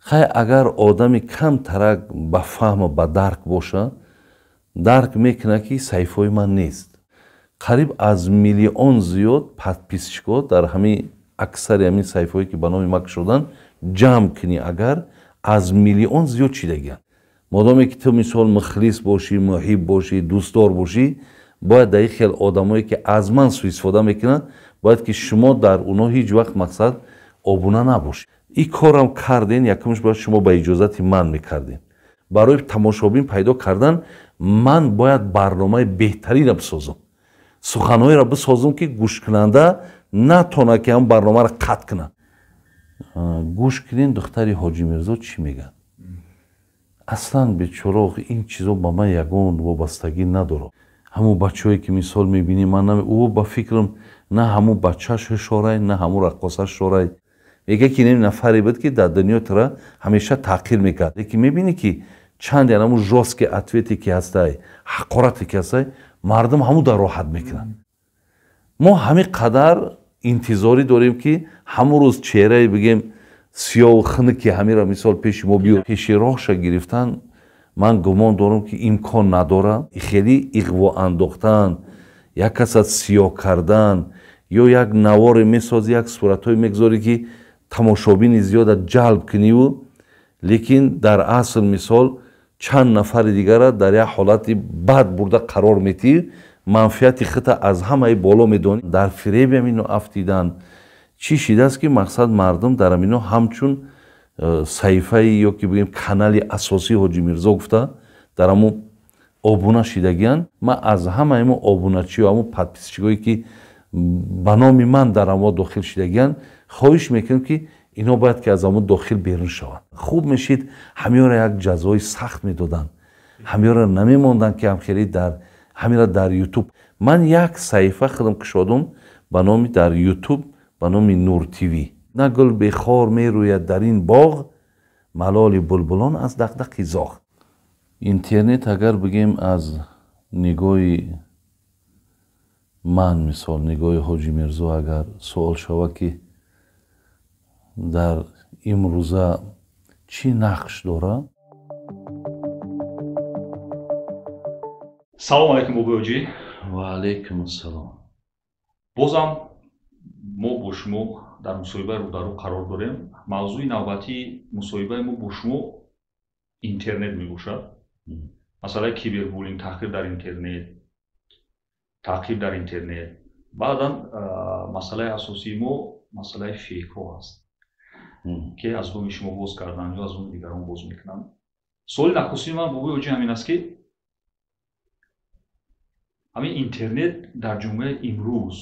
хай агар одами кам тарак ба фаҳму ба дарк боша дарк мекунад ки саҳифаҳои ман нест қариб аз миллион зиёд подписчикҳо дар ҳамин аксари ҳамин саҳифаҳое ки ба номи мак шудан ҷамъ кунӣ агар аз миллион зиёд чӣ дагиҳанд модоме ки ту мисол мухлис бошӣ муҳиб бошӣ дӯстдор бошӣ бояд дар ин хел одамое ки аз ман суистифода мекунанд бояд ки шумо дар уно ҳеҷ вақт мақсад обуна набошед и корам кардин якамш бояд шумо ба иҷозати ман мекардин барои тамошобин пайдо кардан ман бояд барномаи беҳтаринро бисозам суханҳоеро бисозам ки гӯшкунанда натона ки ҳам барномаро қатъ кунад гӯш кунин духтари ҳоҷи мирзо чӣ мегӯяд аслан бечоро ин чизо ба ман ягон вобастагӣ надорад ҳамун бачаҳое ки мисол мебинӣ ман ӯ ба фикрам на ҳамун бачаш шорай на ҳамун раққосаш шорай یکی نیم نفری بود که در دنیا ترا همیشه تحقیر میکرد یکی میبینی که چند یعنی همون راست که اتویتی که هسته حقارتی که هسته مردم همون در راحت میکنن ما همه قدر انتظاری داریم که همون روز چهره بگیم سیاه و خنه که را مثال پیش ما بیو پیش راهش گرفتن من گمان دارم که امکان نداره خیلی اقوا انداختن یک کس سیاه کردن یا یک نوار میسازی یک های میگذاری که تماشابین زیاد جلب کنیو لیکن در اصل مثال چند نفر دیگر در یک حالت بد برده قرار میتی منفیت خطا از همه بالا میدونی در فریب امینو افتیدن چی شیده است که مقصد مردم در امینو همچون صحیفه یا که بگیم کانال اساسی حاجی میرزا گفته در امو آبونه شیدگیان ما از همه امو آبونه چی و امو که به من در در داخل داخل шидагиан хоҳиш که که اینا باید که از اما داخل بیرون شوند خوب میشید همین را یک جزای سخت میدادن همین را نمیموندن که همخیری در همین را در یوتیوب من یک صحیفه خودم کشادم به نام در یوتیوب به نام نور تیوی نه گل بخار می میروید در این باغ ملال بلبلان از دقدقی زاخت اینترنت اگر بگیم از نگاه ман мисол нигоҳи ҳоҷи мирзо агар суол шава ки дар имрӯза чӣ нақш дора салом алайкум бобиҳоҷӣ ваалайкум ассалом бозам мо бо шумо дар мусоҳиба рӯдарӯ қарор дорем мавзӯи навбатии мусоҳибаи мо бо шумо интернет мебошад масъалаи кибербулинг таҳқир дар интернет таъқиб дар интернет баъдан масъалаи асосии мо масъалаи фейкҳо аст ки аз гуми шумо боз кардан ё аз гуми дигарон боз мекунанд суоли накусии ман бубои оҷи ҳамин аст ки ҳамин интернет дар ҷумҳаи имрӯз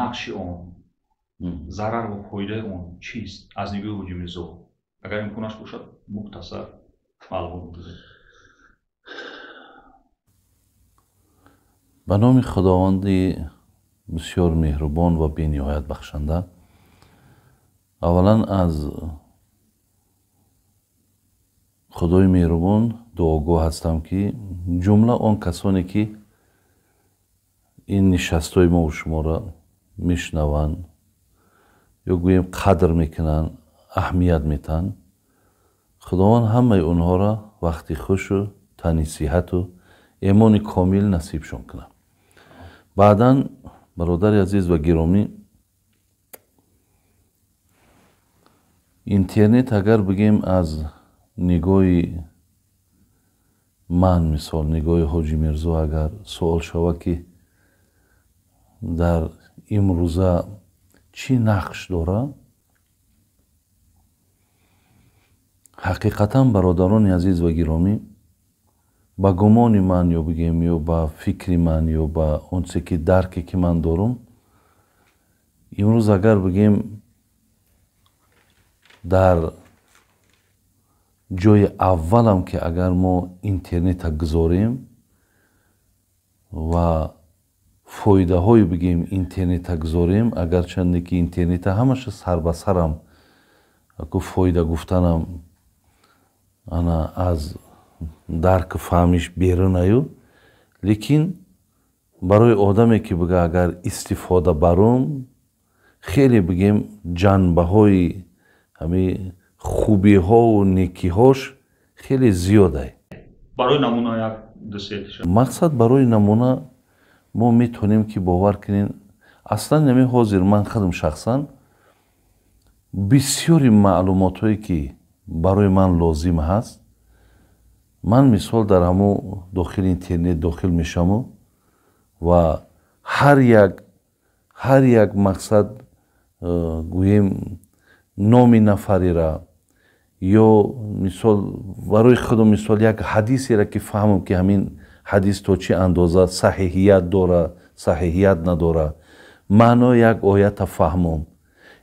нақши он зарар ва фоидаи он чист аз нигоҳи ҳоҷи мирзо агар имконаш бошад мухтасар маълумот бидиҳед ба номи худованди бисёр меҳрубон ва бениҳоят бахшанда аввалан аз худои меҳрубон дуогӯҳ ҳастам ки ҷумла он касоне ки ин нишастҳои мову шуморо мешунаванд ё гӯем қадр мекунанд аҳамият метанд худованд ҳамаи онҳоро вақти хушу тани сиҳату эмони комил насибшон кунам баъдан бародари азиз ва гиромӣ интернет агар бигем аз нигоҳи ман мисол нигоҳи ҳоҷи мирзо агар суол шава ки дар имрӯза чӣ нақш дора ҳақиқатан бародарони азиз ва гиромӣ ба гумони ман ё бигем ё ба фикри ман ё ба онче ки дарке ки ман дорум имрӯз агар бигем дар ҷои аввалам ки агар мо интернета гузорем ва фоидаҳои бигем интернета гузорем агарчанде ки интернета ҳамаша сарба сарам ку фоида гуфтанам ана аз дарк фаҳмиш берун аю лекин барои одаме ки бига агар истифода барум хеле бигем ҷанбаҳои ҳами хубиҳоу некиҳош хеле зиёдае мақсад барои намуна мо метавонем ки бовар кунем аслан ҳами ҳозир ман худам шахсан бисёри маълумотҳое ки барои ман лозим ҳаст ман мисол дар ҳамо дохили интернет дохил мешаму ва ҳар як ҳар як мақсад э, гӯем номи нафарера ё мисол барои худам мисол як ҳадисера ки фаҳмам ки ҳамин ҳадис то чӣ андоза саҳиҳият дора саҳиҳият надора маъно як оята фаҳмом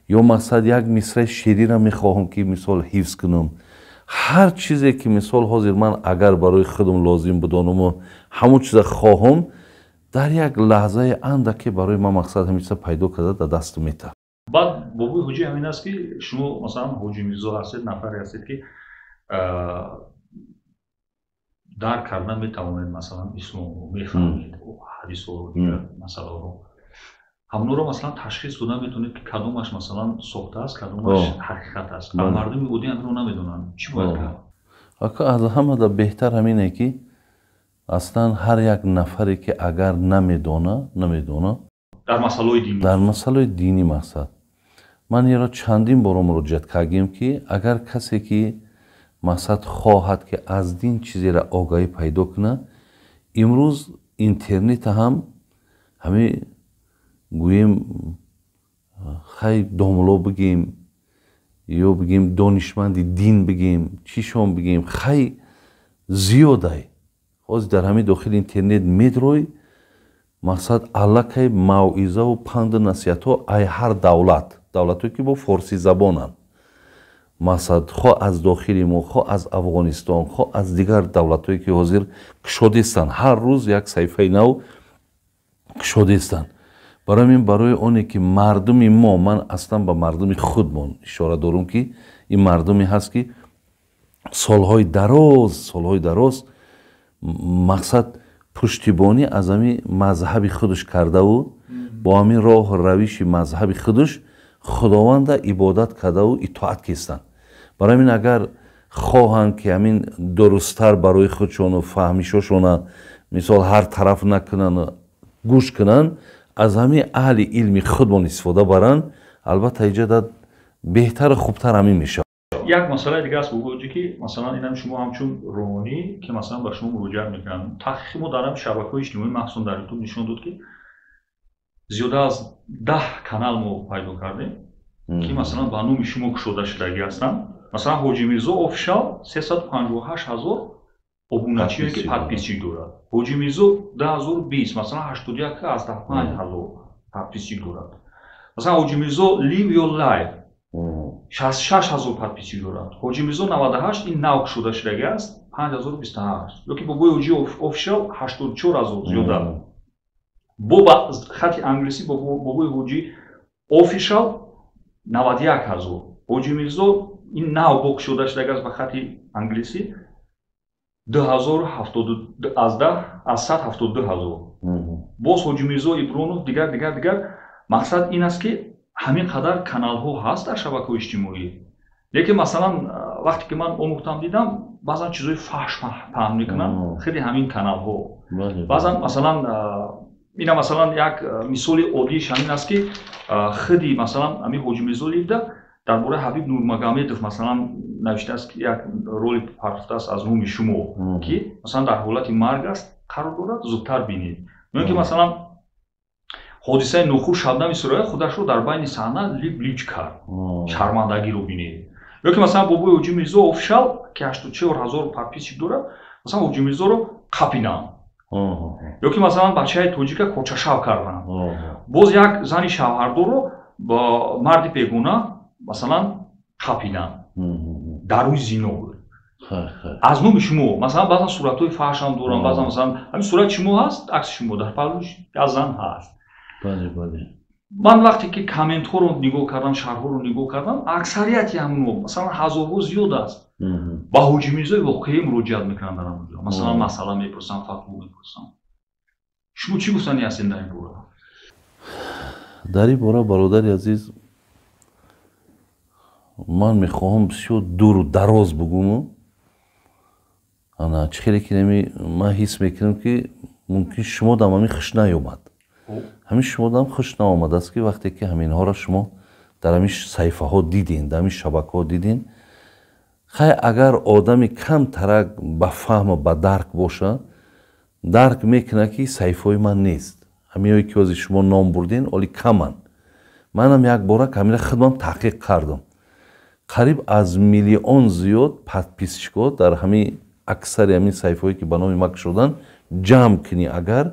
ё мақсад як мисраи шерира мехоҳам ки мисол ҳифз кунам هر چیزی که مثال حاضر من اگر برای خودم لازم بدانم و همون چیز خواهم در یک لحظه که برای ما مقصد همیشه پیدا کرده در دست میتا بعد بابوی حجی همین است که شما مثلا حجی میزو هستید نفر هستید که درک کردن میتوانید مثلا اسم رو میخوانید و حدیث رو مثلا رو همون رو مثلا تشخیص دونه میتونید که کدومش مثلا سخت است کدومش حقیقت است اما مردم بودی همین رو نمیدونن چی باید کرد از همه دا بهتر همینه که اصلا هر یک نفری که اگر نمیدونه نمیدونه در مسئله دینی در مسئله دینی مقصد من یه را چندین بار جد کردیم که اگر کسی که مقصد خواهد که از دین چیزی را آگاهی پیدا کنه امروز اینترنت هم همه گویم خیلی دوملو بگیم، یا بگیم دانشمند دین بگیم، چیشون بگیم، خیلی زیاده هستیم. در همه داخل اینترنت میداریم، محسوس اینکه، اللہ که معاویزه و پند نصیحت ای هر دولت، دولت که با فورسی زبان هستند، از داخل مو از افغانستان، خو از دیگر دولت که حاضر کشاده هر روز یک صفحه نو کشاده هستند. барои мин барои оне ки мардуми мо ман аслан ба мардуми худмон ишора дорум ки ин мардуме ҳаст ки солҳои дароз солҳои дароз мақсад пуштибонӣ аз ҳамин мазҳаби худуш кардаву бо ҳамин роҳ равиши мазҳаби худуш худованда ибодат кардаву итоат кистанд барои мин агар хоҳанд ки ҳамин дурусттар барои худшону фаҳмишошона мисол ҳар тараф накунану гӯш кунанд از همه اهل علمی خودمون استفاده برند البته ایجاد بهتر خوبتر همی میشه یک مسئله دیگه است بگوید که مثلا این هم شما همچون رومانی که مثلا با شما مراجعه میکنن تحقیق ما دارم شبکه های اجتماعی محصول در یوتیوب نشون داد که زیاده از ده کانال ما پیدا کردیم که مثلا با شما کشوده شده هستن مثلا حوجی میرزو افشال 358 هزار خب اون چیه که تدبیسی دارد حجی میزو ده هزار بیس مثلا هشتود یک از ده پنج هزار تدبیسی دارد مثلا حجی میزو لیو یا لایف شست شش هزار تدبیسی دارد حجی میزو نواده هشت این نوک شده شده است پنج هزار بیست هشت یکی با بوی حجی افشل هشتود چور هزار زیاده با با خط انگلیسی با بوی حجی افشل نواده یک هزار حجی میزو این نوک شده شده است به خط انگلیسی 2017 боз ҳоҷимирзо ибронов дигар дигар дигар мақсад ин аст ки ҳамин қадар каналҳо ҳаст дар шабакаҳои иҷтимоӣ лекин масалан вақте ки ман омӯхтам дидам баъзан чизои фаҳш паҳм мекунанд хеле ҳамин каналҳо баъзан масалан ина масалан як мисоли оддиш ҳамин аст ки худи масалан ҳамин ҳоҷимирзо левда дар бораи ҳабиб нурмагамедов масалан навиштааст ки як роли пархтааст аз номи шумо ки масалан дар ҳолати марг аст қарор дорад зудтар бинед ё ки масалан ҳодисаи нохуш шабнами сурая худашро дар байни саҳна либлич кард шармандагиро бинед ё ки масалан бобои ҳоҷи мирзо офшал ки ҳаштучаҳор ҳазор подписчик дорад масалан ҳоҷи мирзоро қапинам ё ки масалан бачаи тоҷика кочашав кардам боз як зани шавҳардорро марди бегуна масалан қапинам дар рӯи зино буд аз номи шумо масалан баъзан суратҳои фашам дорам баъзан масалан ҳамин сурати шумо ҳаст акси шумо дар палӯш аз зан ҳаст ман вақте ки комментҳоро нигоҳ кардам шарҳоро нигоҳ кардам аксарияти ҳамно масалан ҳазорҳо зиёд аст ба ҳоҷимирзои воқеӣ муроҷиат мекунанд дар оно масалан масъала мепурсам фатво мепурсам шумо чӣ гуфтани ҳастед дар ин бора дар ин бора бародари азиз ман мехоҳам бисёр дуру дароз бугуму ана чӣ хеле ки нами ман ҳис мекунам ки мумкин шумо дам ҳамин хуш наёмад ҳамин шумо дам хуш наомадааст ки вақте ки ҳаминҳоро шумо дар ҳамин саҳифаҳо дидин дар ҳамин шабакаҳо дидин хай агар одами кам тарак ба фаҳму ба дарк боша дарк мекунад ки саҳифаҳои ман нест ҳамиое ки ози шумо ном бурдин оли каманд манам як бора ҳамира худмам таҳқиқ кардам қариб аз миллион зиёд подписчикҳо дар ҳамин аксари ҳамин сайфҳое ки ба номи мак шудан ҷамъ кунӣ агар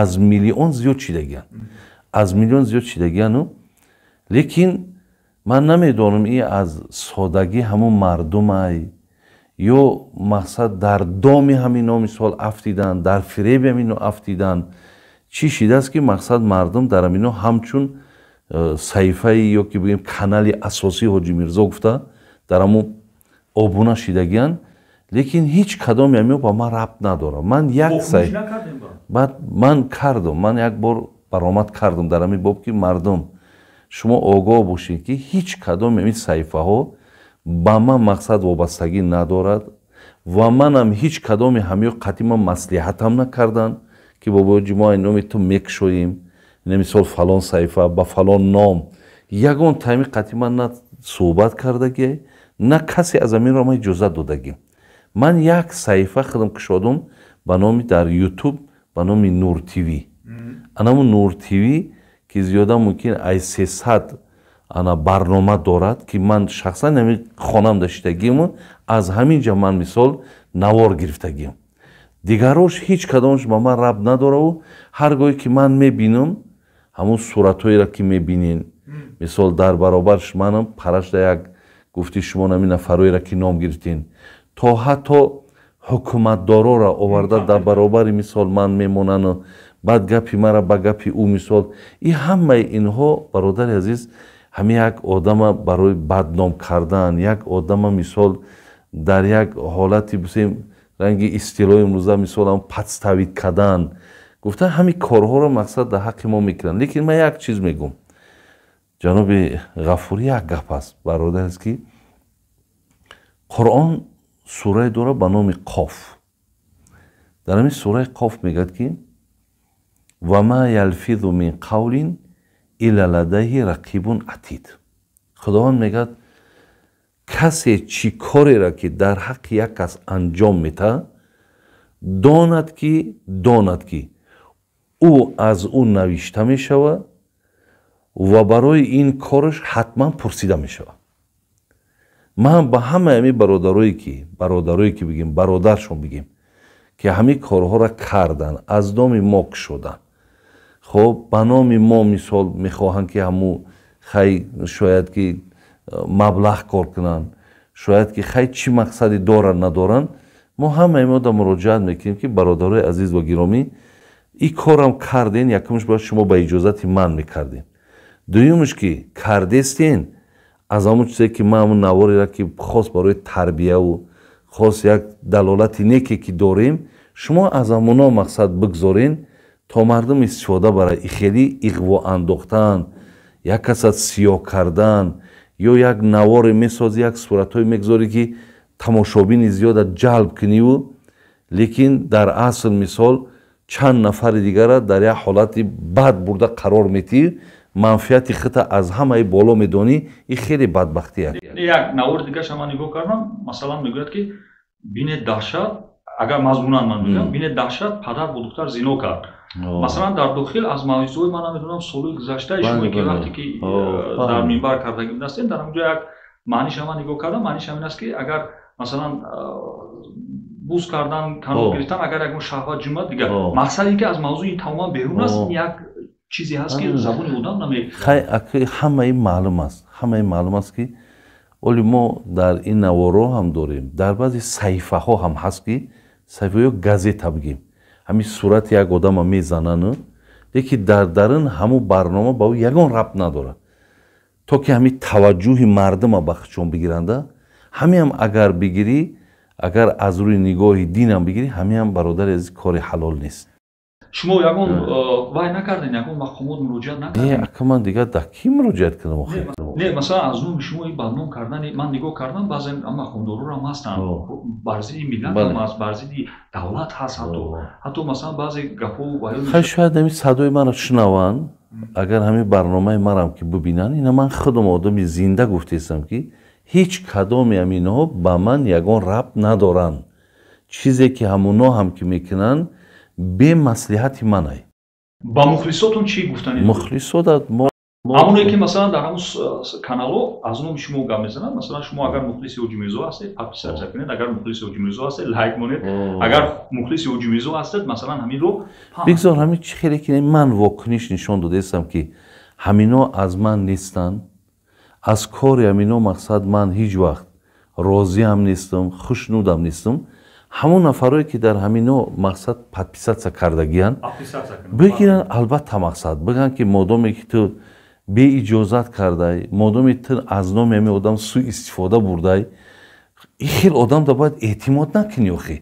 аз миллион зиёд чидагиян аз миллион зиёд чидагиану лекин ман намедонам и аз содагӣ ҳамун мардумай ё мақсад дар доми ҳамин номисол афтидан дар фиреби ҳамин афтидан чӣ шидааст ки мақсад мардум дар ҳамино ҳамчун Э, саҳифаи ёки бигӯем канали асосии ҳоҷи мирзо гуфта дар ҳамун обуна шидагиян лекин ҳеҷ кадом ямё ба ман рабт надорам ман як сабад ман кардам ман як бор баромад кардам дар ҳамин боб ки мардум шумо огоҳ бошед ки ҳеҷ кадом ҳамин саҳифаҳо ба ман мақсад вобастагӣ надорад ва манам ҳеҷ кадоми ҳамё қатӣ ман маслиҳатам накарданд ки бобоҷи мо айноми ту мекушоем نمیسال فلان صحیفه با فلان نام یکون تایمی قطعا من نه صحبت کردگی نه کسی از امین را ما داده گی من یک صحیفه خدم کشادم به در یوتیوب به نور تیوی انامو نور تیوی که زیاده ممکن ای سی ست انا برنامه دارد که من شخصا نمی خانم گیم از همین جا من مثال نوار گیم دیگروش هیچ کدامش با من رب نداره و هرگاهی که من می بینم ҳамун суратҳоеро ки мебинен мисол дар баробар манам парашда як гуфти шумо нами нафароеро ки ном гирифтен то ҳатто ҳукуматдороро оварда дар баробари мисол ман мемонану баъд гапи мара ба гапи ӯ мисол и ҳамаи инҳо бародари азиз ҳам як одама барои бадном кардан як одама мисол дар як ҳолати ранги истилои имрӯза мисол ҳам падставид кардан گفته همه کارها رو مقصد در حق ما میکنن لیکن من یک چیز میگم جناب غفوری یک گپ است برادر است که قرآن سوره دوره به نام قاف در همین سوره قاف میگد که و ما یلفظ من قول الا رقیبون رقیب عتید خداوند میگد کسی چی کاری را که در حق یک کس انجام میتا داند که داند که ӯ аз ӯ навишта мешавад ва барои ин кораш ҳатман пурсида мешавад ман ба ҳама ҳами бародарое ки бародарое ки бигем бародаршон бигем ки ҳамин корҳоро карданд аз доми мо кушоданд хоб ба номи мо мисол мехоҳанд ки ҳамӯ хай шояд ки маблағ кор кунанд шояд ки хай чӣ мақсаде доранд надоранд мо ҳамаи модам муроҷиат мекунем ки бародарои азиз ва гиромӣ ای کارم کردین یکمش باید شما به اجازت من میکردین دویمش که کردستین از همون چیزی که من همون نواری را که خاص برای تربیه و خاص یک دلالت نیکی که داریم شما از همونا مقصد بگذارین تا مردم استفاده برای خیلی اقوا انداختن یک کس سیاه کردن یا یک نوار میسازی یک صورت های میگذاری که تماشابین زیاد جلب کنی و لیکن در اصل مثال чанд нафари дигара дар як ҳолати бад бурда қарор метӣ манфиати хита аз ҳамаи боло медонӣ и хеле бадбахтӣ аст як навор дига шама нигоҳ кардам масалан мегӯяд ки бине даҳшат агар мазмунан ман мегӯям бине даҳшат падар бо духтар зино кард масалан дар дохил аз мавизҳои ман намедонам солҳои гузаштаи шуме ки вақте ки э, дар минбар кардагидастем дар ҳамонҷо як маъниша ман нигоҳ кардам маъниша амин аст ки агар масалан э, буз кардан канол гирифтан агар як шаҳват ҷумад дигар мақсад ин ки аз мавзӯи тамоман берун аст як чизе ҳаст ки забони одам намехамаи маълум аст ҳамаи маълум аст ки оли мо дар ин наворо ҳам дорем дар баъзе саҳифаҳо ҳам ҳаст ки саифаҳо газета бигем ҳамин сурати як одама мезананӯ леки дар дарин ҳамун барнома ба ӯ ягон раб надорад то ки ҳамин таваҷҷӯҳи мардума ба чон бигиранда ҳамеам агар бигирӣ اگر از روی نگاه دین هم بگیری همه هم برادر از کار حلال نیست شما یکون وای نکردین یکون مخمود مراجعه نکردین نه من دیگه در کی مراجعه کنم نه مثلا از نوم شما این برنامه کردن من نگاه کردم بعضی مقامدارو هم هستن خب، برزی ملت هم هست برزی دولت هست حتی حتی مثلا بعضی گپو وای خیلی شاید نمی صدای من رو شنوان اگر همین برنامه مرم که ببینن اینا من خودم آدمی زنده گفتیستم که ҳеҷ кадоми аминҳо ба ман ягон рабт надоранд чизе ки ҳамуно ҳам ки мекунанд бе маслиҳати ман ай ба мухлисотон чӣ гуфтан мухлисотат ҳамоне ки масалан дар ҳамн э, каналҳо аз номи шумо гап мезананд масалан шумо агар мухлиси оҷи мирзо ҳастед подписат закунед агар мухлиси оҷи мирзо ҳастед лайк монед агар мухлиси оҷи мирзо ҳастед масалан ҳаминро бигзор ҳамин чӣ хеле ки ман вокуниш нишон додаистам ки ҳамино аз ман нестанд аз кори ҳамино мақсад ман ҳеҷ вақт розиам нестум хушнудам нестум ҳамон нафарое ки дар ҳамино мақсад подписатсия кардагиянд бигиранд албатта мақсад биган ки модоме ки ту беиҷозат кардай модоме ту аз номи ҳами одам суистифода бурдай ихел одамда бояд эътимод накунӣ охи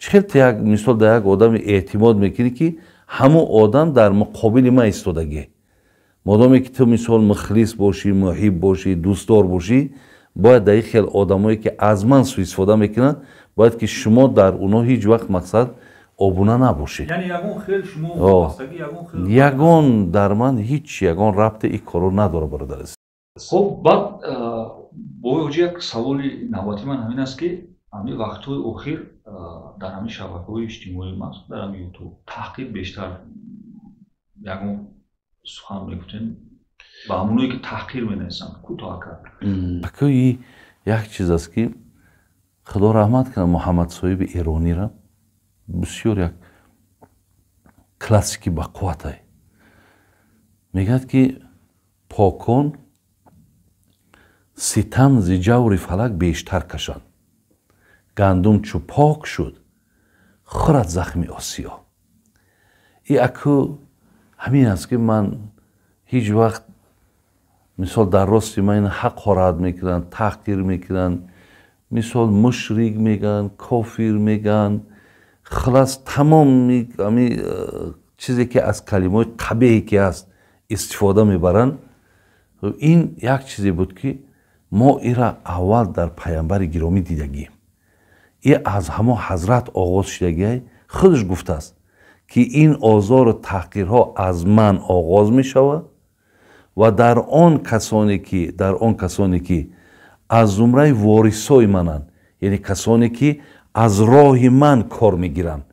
чихел ту як мисол дар як одаме эътимод мекунӣ ки ҳамон одам дар муқобили ман истодагӣ مادامی که تو مثال مخلص باشی محیب باشی دوستدار باشی باید در خیل آدمایی که از من سو استفاده میکنند باید که شما در اونا هیچ وقت مقصد آبونه نباشید یعنی یگون خیل شما خیل یگون در من هیچ یگان ربط این کارو نداره برادر است خب بعد با یک سوال نواتی من همین است که همین وقت اخیر در همین شبکه های اجتماعی ما در همین یوتیوب تحقیق بیشتر یگون سخن بگفتن و که تحقیر می نیستن کوتاه کرد اکی یک چیز است که خدا رحمت کنه محمد صاحب ایرانی را بسیار یک کلاسیکی با قوت میگد که پاکون ستم زی جور فلک بیشتر کشان. گندم چو پاک شد خورد زخم آسیا ای اکو همین است که من هیچ وقت مثال در راستی من حق خورد میکنن تحقیر میکنن مثال مشریک میگن کافیر میگن خلاص تمام می... چیزی که از کلمه قبیهی که است استفاده میبرن این یک چیزی بود که ما ای اول در پیامبر گرامی دیدگیم ای از همه حضرت آغاز شدگی خودش گفته است که این آزار و تحقیرها از من آغاز می شود و در آن کسانی که در آن کسانی که از زمره وارثای منند یعنی کسانی که از راه من کار میگیرند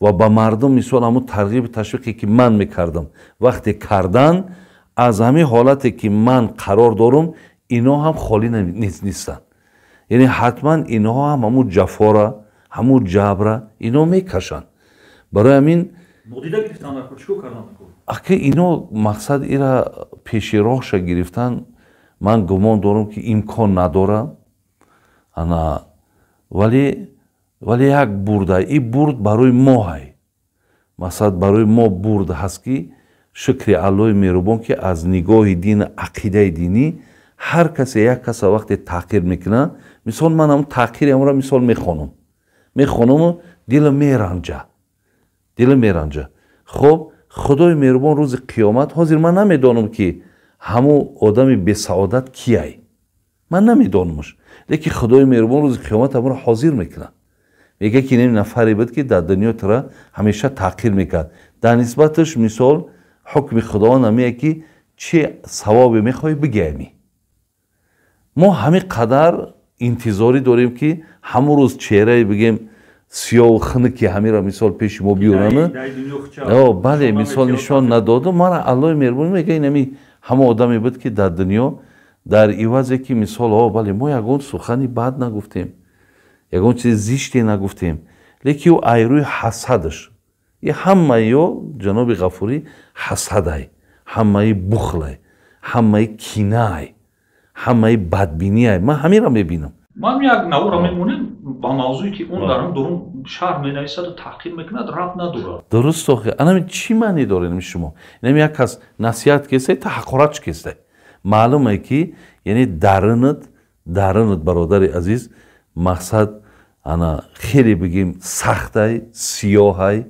و به مردم مثال همون ترغیب تشویقی که من میکردم وقتی کردن از همین حالتی که من قرار دارم اینا هم خالی نیستن یعنی حتما اینا هم همون جفاره همون جبره اینا میکشن. барои ҳамин ака инҳо мақсад ира пеши роҳша гирифтан ман гумон дорам ки имкон надорам ана вале вале як бурда и бурд барои мо ҳай мақсад барои мо бурд ҳаст ки шукри аллои меҳрубон ки аз нигоҳи дин ақидаи динӣ ҳар касе як каса вақте таъқир мекунад мисол ман ҳам таъқири амра мисол мехонам мехонаму дилам мераҷад دل میرانجا خب خدای مهربان روز قیامت حاضر من نمیدانم که همو آدم بسعادت کیایی. کیای من نمیدانمش لکه خدای مهربان روز قیامت همون رو حاضر میکنه میگه که نمی نفری بود که در دنیا ترا همیشه تاخیر میکرد در نسبتش مثال حکم خدا نمیه که چه ثوابی میخوای بگیمی ما همه قدر انتظاری داریم که همو روز چهره بگیم сиёву хунуки ҳамира мисол пеши мо биёрана бале мисол нишон надода мара аллои меҳрубонӣ мега инами ҳама одаме буд ки дар дунё дар иваз ки мисол о бале мо ягон сухани бад нагуфтем ягон чизи зиште нагуфтем леки ӯ айрӯи ҳасадаш ҳамаи ё ҷаноби ғафурӣ ҳасадай ҳамаи бухлай ҳамаи кинай ҳамаи бадбиниай ман ҳамиро мебинам من یک نور میمونیم با موضوعی که اون در دورم درون شهر می نیسد و تحقیل میکند رب ندارد درست آخی، انا چی معنی دارید می شما؟ انا یک کس نصیحت کسی تحقیرات چی کسی؟ معلوم که یعنی درنت، درنت برادر عزیز مقصد انا خیلی بگیم سخت های، سیاه های،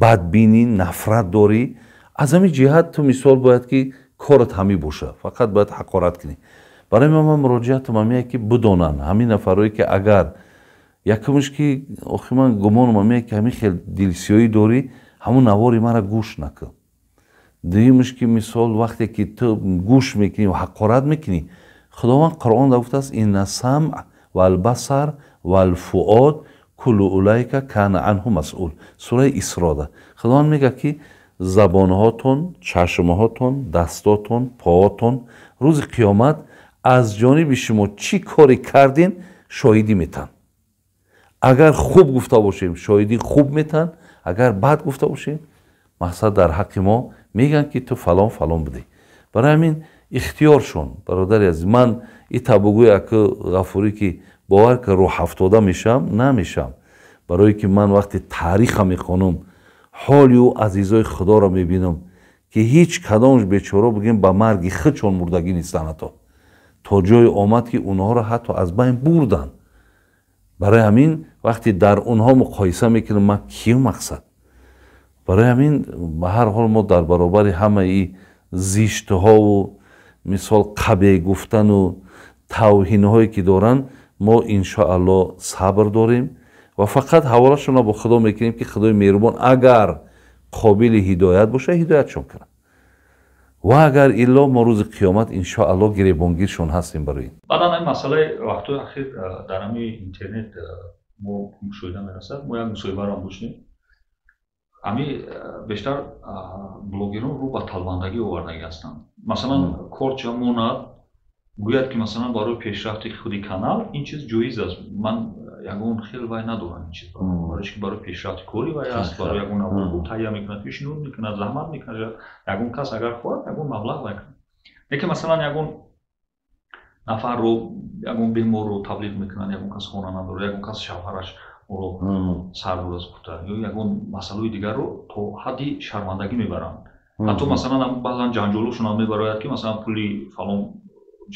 بدبینی، نفرت داری از همین جهت تو مثال باید که کارت همی باشه فقط باید حقارت کنی. برای ما مراجعه ما مامیه که بدونن همین نفرایی که اگر یکمش که اخی من گمان مامیه که همین خیلی دلسیایی داری همون نواری مرا گوش نکن دویمش که مثال وقتی که تو گوش میکنی و حقارت میکنی خداوند قرآن گفته است این سمع و البصر و الفؤاد کل اولایک کان عنه مسئول سوره اسراء ده خداوند میگه که زبانهاتون چشمهاتون دستاتون پاهاتون روز قیامت از جانب شما چی کاری کردین شاهدی میتن اگر خوب گفته باشیم شاهدی خوب میتن اگر بد گفته باشیم محصد در حق ما میگن که تو فلان فلان بده برای همین اختیار شون برادر از من این تبگوی اکه غفوری که باور که رو هفتاده میشم نمیشم برای که من وقتی تاریخ میخونم حالی و عزیزای خدا را میبینم که هیچ کدامش به بگیم با مرگی خود مردگی نیستانتان تا جای آمد که اونها را حتی از بین بردن برای همین وقتی در اونها مقایسه میکنیم ما کیو مقصد برای همین به هر حال ما در برابر همه ای زیشته ها و مثال قبه گفتن و توهین هایی که دارن ما انشاءالله صبر داریم و فقط حوالشون را با خدا میکنیم که خدای مهربان اگر قابل هدایت باشه هدایتشون کنه ва агар илло мо рӯзи қиёмат иншоалло гиребонгиршон ҳастем барои баъдан ин масъалаи вақтҳои ахир дар ҳамии интернет мо мушоҳида мерасад мо як мусоҳибаром бошнем ҳами бештар блогерон рӯ ба талбандагӣ овардагӣ ҳастанд масалан кор чамонад гӯяд ки масалан барои пешрафти худи канал ин чиз ҷоиз аст ман ягон хел вай надорам ин чизро бароиш ки барои пешрафти кори вай аст барои ягон авлоду таҳия мекунад пешниҳод мекунад заҳмат мекунад ягон кас агар хоҳад ягон маблағ вай кунад леки масалан ягон нафарро ягон беморро таблиғ мекунад ягон кас хона надорад ягон кас шавҳараш оро сар дураст кутад ё ягон масъалаҳои дигарро то ҳадди шармандагӣ мебаранд ҳатто масалан баъзан ҷанҷолошон ҳам мебарояд ки масалан пули фалон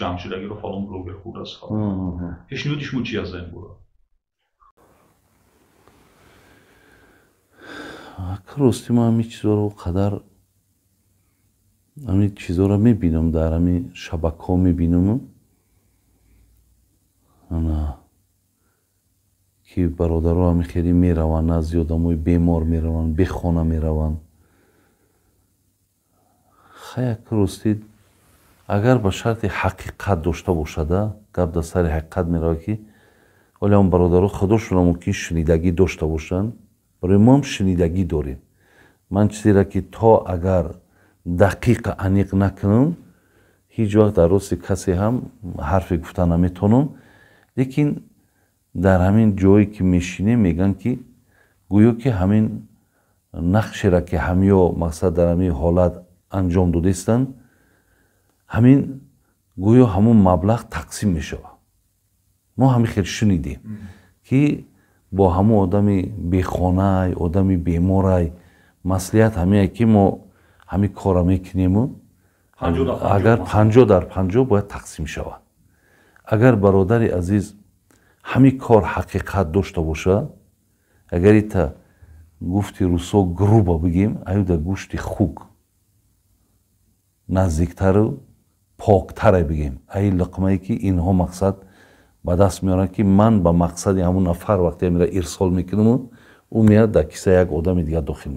ҷамъшудагиро фалон блогер хурдаст фалон пешниҳоди шумо чи аз заин бурад акрости ман ҳамин чизоро қадар ҳамин чизоро мебинам дар ҳамин шабакҳо мебинам ана ки бародаро ҳамин хеле мераванд назди одамои бемор мераванд бехона мераванд хай акрости агар ба шарти ҳақиқат дошта бошада гап дар сари ҳақиқат меравад ки оле он бародаро худо шуда мумкин шунидагӣ дошта бошанд برای آره، ما هم شنیدگی داریم من چیزی را که تا اگر دقیق عنیق نکنم هیچ وقت در راست کسی هم حرف گفتن نمیتونم لیکن در همین جایی که میشینه میگن که گویا که همین نقش را که همیو مقصد در همین حالت انجام دادستن همین گویا همون مبلغ تقسیم میشود ما همین خیلی شنیدیم که бо ҳамун одами бехонаай одами беморай маслиҳат ҳамяе ки мо ҳамин кора мекунему агар панҷо дар панҷо бояд тақсим шавад агар бародари азиз ҳамин кор ҳақиқат дошта боша агар ита гуфти русо груба бигем аюда гӯшти хук наздиктару поктаре бигем аи лиқмае ки инҳо мақсад ба даст меорад ки ман ба мақсади ҳамун нафар вақте мера ирсол мекунам ӯ меяд дар киса як одами дига дохил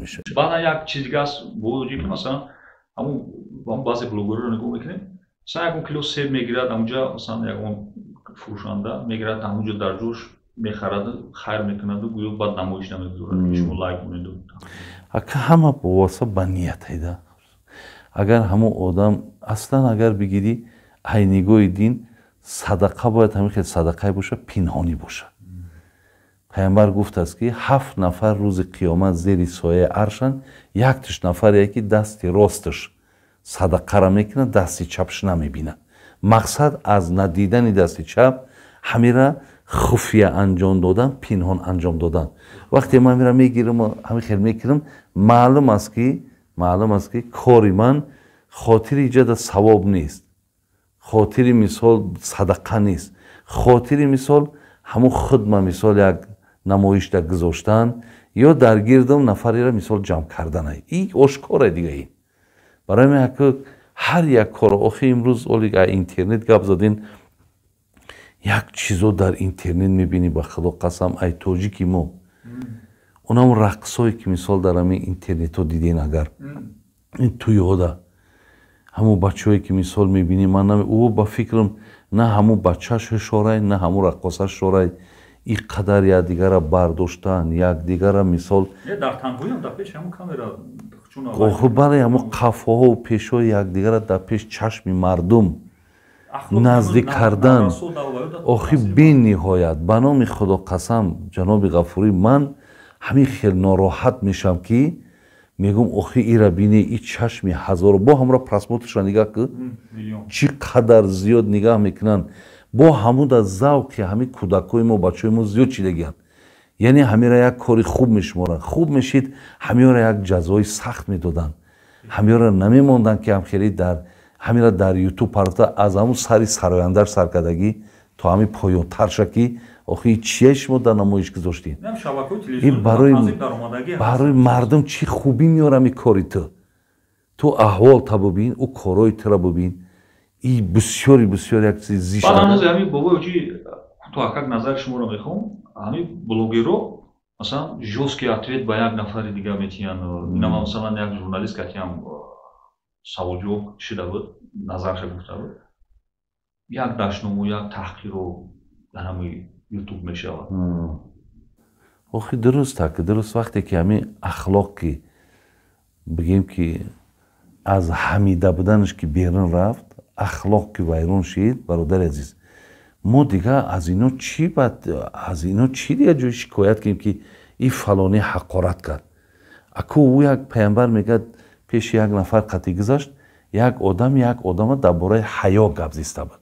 мешавадҳама бовоста ба ният ҳайда агар ҳамун одам аслан агар бигирӣ ҳайнигоҳи дин садақа бояд ҳамин хел садақае боша пинҳонӣ боша паямбар гуфтааст ки ҳафт нафар рӯзи қиёмат зери сояи аршанд яктиш нафаре ки дасти росташ садақара мекунад дасти чапш намебинад мақсад аз надидани дасти чап ҳамира хуфия анҷом додан пинҳон анҷом додан вақте ман ҳамира мегирму ҳамин хел мекунам маълум аст ки маълум аст ки кори ман хотири ҷада савоб нест хотири мисол садақа нест хотири мисол ҳамун хидма мисол як намоишда гузоштан ё дар гирдам нафареро мисол ҷамъ кардан и ошкора дига ин барои ма як ҳар як коро охи имрӯз оли а интернет гап задин як чизо дар интернет мебини ба худо қасам ай тоҷики мо онам рақсое ки мисол дар ҳамин интернетҳо дидин агар ин туёда همو بچوی که مثال بینیم من او با فکرم نه همو بچاش شورای نه همو رقصش شورای ای قدر یا دیگر را برداشتن یک دیگر را مثال در تنگوی هم در پیش همو کامیرا چون آقای خب، خب، همو و پیش های یک دیگر را در پیش چشم مردم نزدیک کردن آخی بین نهایت بنامی خدا قسم جناب غفوری من همین خیلی نراحت میشم که میگم اخی ای را بینی ای چشمی هزار با همرا پرسپوت شو نگاه که چقدر زیاد نگاه میکنن با همون در زاو که همی کودکوی ما بچوی ما زیاد چی یعنی همی را یک کاری خوب میشمارن خوب میشید همی را یک جزای سخت میدودن همی را نمیموندن که هم خیلی در همی را در یوتیوب پرتا از همون سری سرویندر سرکدگی تو همی پایون ترشکی охи чешмо дар намоиш гузоштин барои мардум чӣ хубӣ меорам и кори ту ту аҳволта бубин ӯ корои тура бубин и бисёри бисёр як чизи зишт кутоҳакак назари шуморо мехоҳам ҳамин блогерҳо масалан жесткий ответ ба як нафари дига метиҳанд бинама масалан як журналист катиам саволҷавоб шида буд назараша гуфта буд як даштному як таҳқиру дар ҳамин یوتیوب میشود آخی درست که درست وقتی که همین اخلاق که بگیم که از حمیده بودنش که بیرون رفت اخلاق که ویرون شید برادر عزیز ما دیگه از اینو چی بد از اینو چی دیگه جوی شکایت کنیم که این فلانی حقارت کرد اکو او یک پیامبر میگد پیش یک نفر قطعی گذاشت یک آدم یک آدم در حیا حیاء بود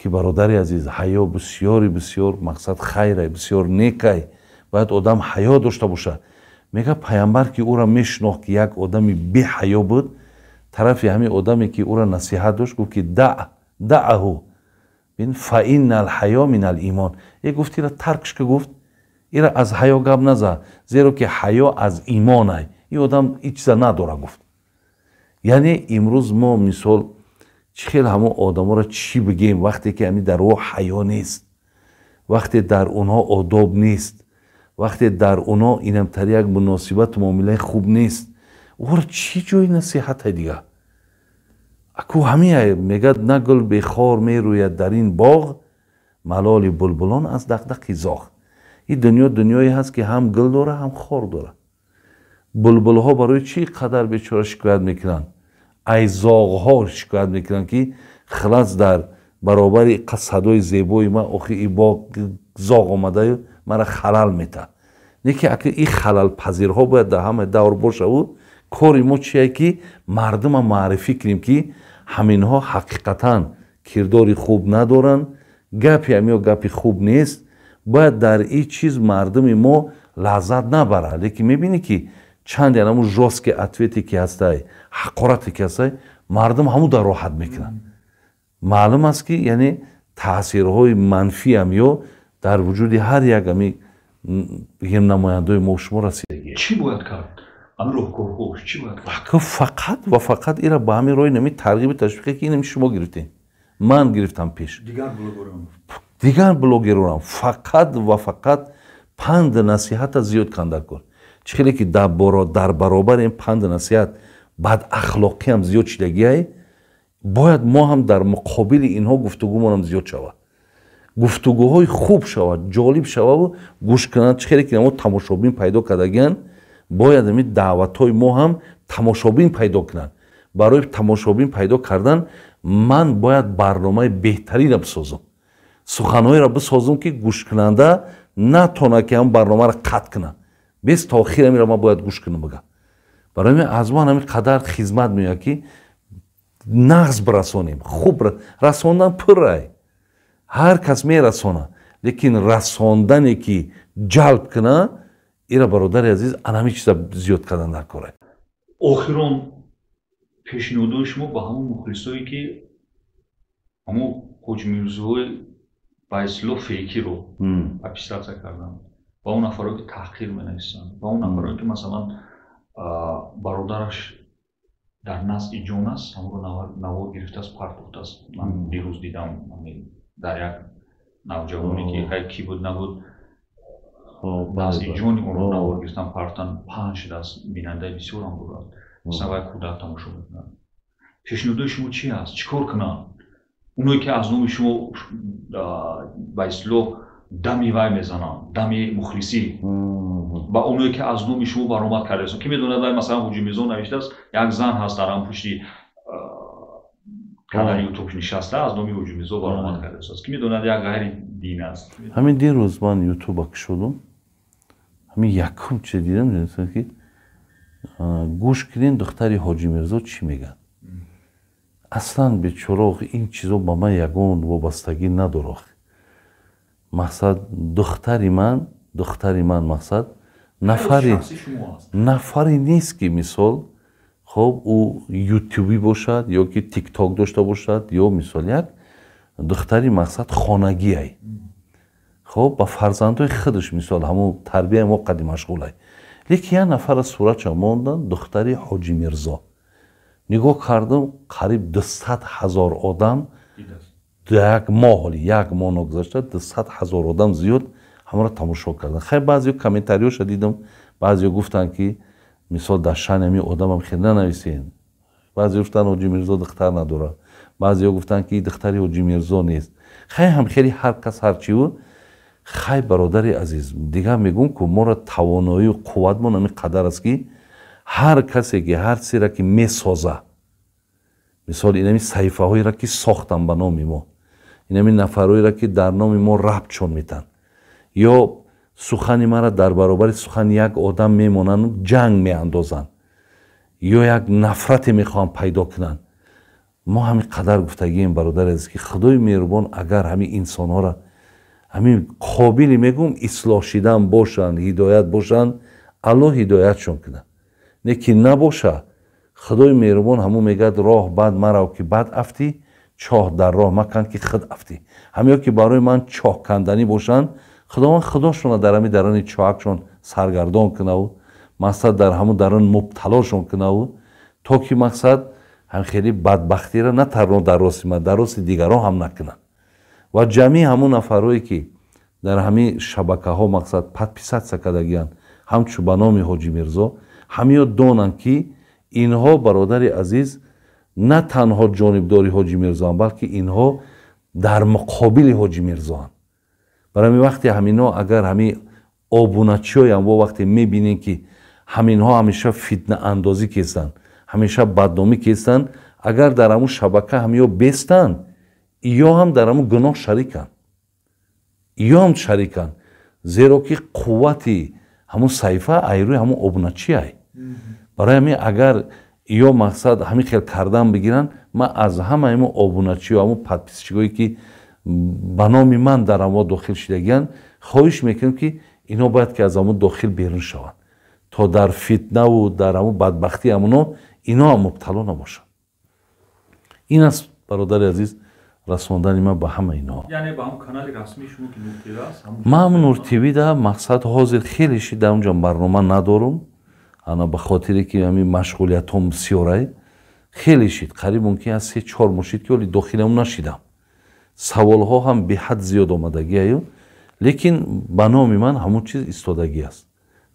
ки бародари азиз ҳаё бисёри бисёр мақсад хайрай бисёр некай бояд одам ҳаё дошта бошад мега паямбар ки ӯра мешинохт ки як одами беҳаё буд тарафи ҳамин одаме ки ӯра насиҳат дошт гуфт ки даъаҳу бин фа инна лҳаё мин алимон е гуфт ира таркшка гуфт ира аз ҳаё гап назад зеро ки ҳаё аз имон ай и одам ичза надора гуфт яъне имрӯз мо мисол чӣ хел ҳамон одамонро чӣ бигем вақте ки ҳамин дар о ҳаё нест вақте дар онҳо одоб нест вақте дар онҳо инамтар як муносибату муомилаи хуб нест оро чӣ ҷои насиҳатай дига аку ҳамия мегӯяд на гул бехор мерӯяд дар ин боғ малоли булбулон аз дақдақи зоғ ин дунё дуньёе ҳаст ки ҳам гул дора ҳам хор дора булбулҳо барои чӣ қадар бечора шикоят мекунанд айзоғҳо шикоят мекунанд ки хлас дар баробари садои зебои ма охи ибо зоғ омада мара халал метаҳад неки и халалпазирҳо бояд дар ҳамаи давр бошаву кори мо чие ки мардума маърифӣ кунем ки ҳаминҳо ҳақиқатан кирдори хуб надоранд гапи ҳамё гапи хуб нест бояд дар и чиз мардуми мо лаззат набарад лекин мебинӣ ки чанд янаму жостки ответе ки ҳастай ҳақорате ки ҳастай мардум ҳаму дар роҳат мекунанд маълум аст ки яъне таъсирҳои манфиам ё дар вуҷуди ҳар як ами гимнамояндаи мо шумо расидагиаку фақат ва фақат ира ба ҳамин роҳи нами тарғиби ташвиқе ки инами шумо гирифтем ман гирифтам пеш дигар блогерорам фақат ва фақат панд насиҳата зиёд кандар кун чихеле ки дар баробари ин панди насиҳат бадахлоқиам зиёд шидагиай бояд мо ҳам дар муқобили инҳо гуфтугӯмонам зиёд шава гуфтугӯҳои хуб шава ҷолиб шававу гӯшкунанд чихеле ки о тамошобин пайдо кардагиан бояд ҳами даъватҳои мо ҳам тамошобин пайдо кунанд барои тамошобин пайдо кардан ман бояд барномаи беҳтаринро бисозам суханҳоеро бисозам ки гӯшкунанда натонад ки ҳам барномаро қатъ кунад бес то охир амира ма бояд гӯш кунам мага барои ми аз ман ҳамин қадар хизмат меояд ки нағз барасонем хуб расондан пурай ҳар кас мерасона лекин расондане ки ҷалб куна ира бародари азиз анаҳамин чиза зиёд карда накорад охирон пешниҳодои шумо ба ҳамон мухлисое ки ҳамон хоҷмивзуои ба ислоҳ фекиро описатсия карданд ба он нафаро ки таҳқир менависанд ба он нафаро ки масалан бародараш дар назъи ҷон аст ҳамро навор гирифтааст партохтааст ман дирӯз дидам дар як навҷавоне ки қай кӣ буд набуд назъи ҷони онро навор гирифтан партан панҷ шудааст бинандаи бисёр ам бурад мисалвай кӯдак тамошо мекунад пешниҳодои шумо чи аст чӣ кор кунанд оное ки аз номи шумо ба ислоҳ дами вай мезанам дами мухлисӣ ба оное ки аз номи шумо баромад кардаст ки медонад вай масалан ҳуҷумезон навиштааст як зан ҳаст дар ан пушти канали ютуб нишаста аз номи ҳуҷумезон баромад кардаст ки медонад як ғайри дин аст ҳамин дирӯз ман ютуба кушодум ҳамин якум чиз дидам ки гӯш кидин духтари ҳоҷи мирзо чӣ мегӯяд аслан бечорох ин чизо ба ман ягон вобастагӣ надорох مقصد دختری من دختری من مقصد نفری نفری نیست که مثال خب او یوتیوبی باشد یا که تیک تاک داشته باشد یا مثال یک دختری مقصد خانگی های خب با فرزندهای خودش مثال همون تربیه ما قدیم مشغول های لیکن یه نفر از صورت ماندن دختری حاجی مرزا نگاه کردم قریب دستت هزار آدم як моҳ оли як моҳ ногузашта дусад ҳазор одам зиёд ҳамаро тамошо кардан хай баъзеё комментариёша дидам баъзеё гуфтанд ки мисол дар шаъни ҳамин одамам хел нанависен баъзе гуфтанд ҳоҷи мирзо духтар надорад баъзеё гуфтанд ки духтари ҳоҷи мирзо нест хай ҳам хели ҳар кас ҳарчиву хай бародари азиз дигар мегӯм ку мора тавоноию қувватмон ҳамин қадар аст ки ҳар касе ки ҳар сира ки месозад мисол инамин саҳифаҳоеро ки сохтан ба номи мо инамин нафароеро ки дар номи мо рабт чун метан ё сухани мара дар баробари сухани як одам мемонанду ҷанг меандозанд ё як нафрате мехоҳанд пайдо кунанд мо ҳамин қадар гуфтагием бародар азиз ки худои меҳрубон агар ҳамин инсонҳоро ҳамин қобили мегӯм ислоҳ шидан бошанд ҳидоят бошанд алло ҳидоятшон кунад не ки набошад худои меҳрубон ҳамӯ мегӯяд роҳ бад марав ки бад афтӣ чоҳ дар роҳ макан ки хид афтӣ ҳамё ки барои ман чоҳ канданӣ бошанд худованд худошона дар ҳамин дарони чоҳакшон саргардон кунаву мақсад дар ҳамун дарон мубталошон кунаву то ки мақсад ҳам хели бадбахтира на танро дар рости ман дар рости дигарон ҳам накунанд ва ҷамъи ҳамун нафарое ки дар ҳамин шабакаҳо мақсад падписатсия кардагиянд ҳамчун ба номи ҳоҷи мирзо ҳамё донанд ки инҳо бародари азиз на танҳо ҷонибдори ҳоҷи мирзоан балки инҳо дар муқобили ҳоҷи мирзоан бар ҳамин вақте ҳамино агар ҳамин обуначиоям во вақте мебинем ки ҳаминҳо ҳамеша фитнаандозӣ кестанд ҳамеша бадномӣ кестанд агар дар ҳамун шабака ҳамё бестанд ё ҳам дар ҳамун гуноҳ шариканд ё ҳам шариканд зеро ки қуввати ҳамун саҳифа айрӯи ҳамун обуначиай برای اگر یا مقصد همین خیلی کردن بگیرن ما از همه ایمو آبونچی و همو پدپیسچگوی که به من در داخل شدگیان خواهش میکنم که اینا باید که از داخل بیرون شود تا در فتنه و در بدبختی همونو اینا هم مبتلا نباشن این است برادر عزیز رساندن ما به همه اینا یعنی به هم کانال رسمی شما که نور تیوی من نور تیوی مقصد حاضر خیلی شید برنامه ندارم ана ба хотире ки ҳамин машғулиятҳо бисёрае хеле шид қариб мумкин аз се чор мушид ки оли дохилам нашидам саволҳо ҳам беҳад зиёд омадагиаю лекин ба номи ман ҳамун чиз истодагӣ аст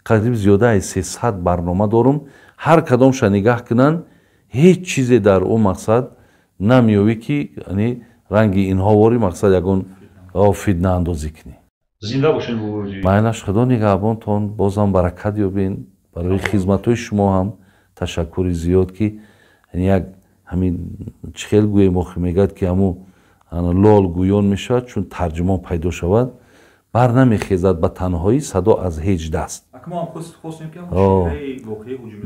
қариб зиёда аз сесад барнома дорум ҳар кадомша нигаҳ кунанд ҳеҷ чизе дар ӯ мақсад намёвӣ ки ранги инҳо вори мақсад ягон фитнаандозӣ кунӣ зинда бошед майнаш худо нигаҳбонтон бозам баракат ёбин برای های شما هم تشکر زیاد که یعنی یک همین چخل گوی مخی میگد که همو لال گویان میشود چون ترجمان پیدا شود بر خیزد به تنهایی صدا از هیچ دست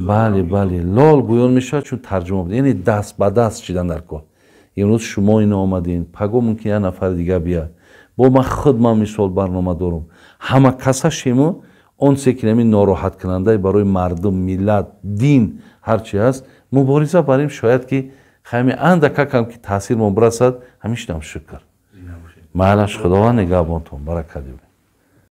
بله بله لال گویان میشود چون ترجمه یعنی دست به دست چیدن در کار امروز شما این آمدین پگو ممکن یه نفر دیگه بیاد با من خود من مثال برنامه دارم همه کسا شما он се ки намин нороҳаткунандаи барои мардум миллат дин ҳар чи ҳаст мубориза барем шояд ки ҳами андакакам ки таъсир мо бирасад ҳамин шидам шукр маалаш худованд нигаҳбонтон баракадиб